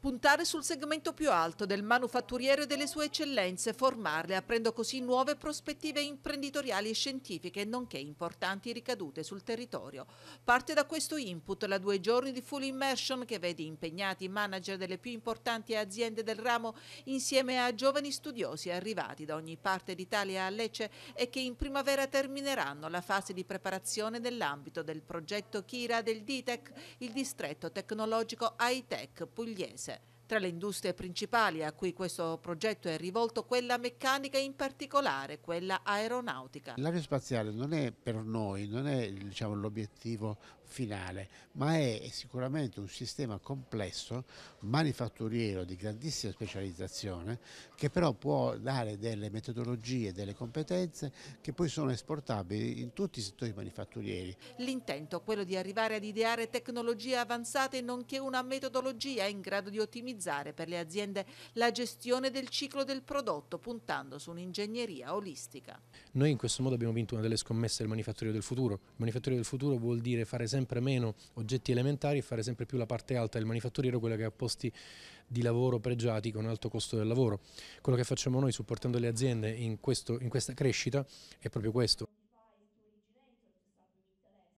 Puntare sul segmento più alto del manufatturiero e delle sue eccellenze, formarle, aprendo così nuove prospettive imprenditoriali e scientifiche, nonché importanti ricadute sul territorio. Parte da questo input la due giorni di full immersion che vede impegnati i manager delle più importanti aziende del ramo insieme a giovani studiosi arrivati da ogni parte d'Italia a Lecce e che in primavera termineranno la fase di preparazione nell'ambito del progetto Kira del DITEC, il distretto tecnologico high-tech pugliese. Tra le industrie principali a cui questo progetto è rivolto, quella meccanica in particolare, quella aeronautica. L'aerospaziale non è per noi, non è diciamo, l'obiettivo finale, ma è sicuramente un sistema complesso, manifatturiero di grandissima specializzazione, che però può dare delle metodologie, delle competenze che poi sono esportabili in tutti i settori manifatturieri. L'intento è quello di arrivare ad ideare tecnologie avanzate nonché una metodologia in grado di ottimizzare velocizzare per le aziende la gestione del ciclo del prodotto puntando su un'ingegneria olistica. Noi in questo modo abbiamo vinto una delle scommesse del manifatturiero del futuro. Il manifatturiero del futuro vuol dire fare sempre meno oggetti elementari e fare sempre più la parte alta del manifatturiero, quella che ha posti di lavoro pregiati con alto costo del lavoro. Quello che facciamo noi supportando le aziende in, questo, in questa crescita è proprio questo.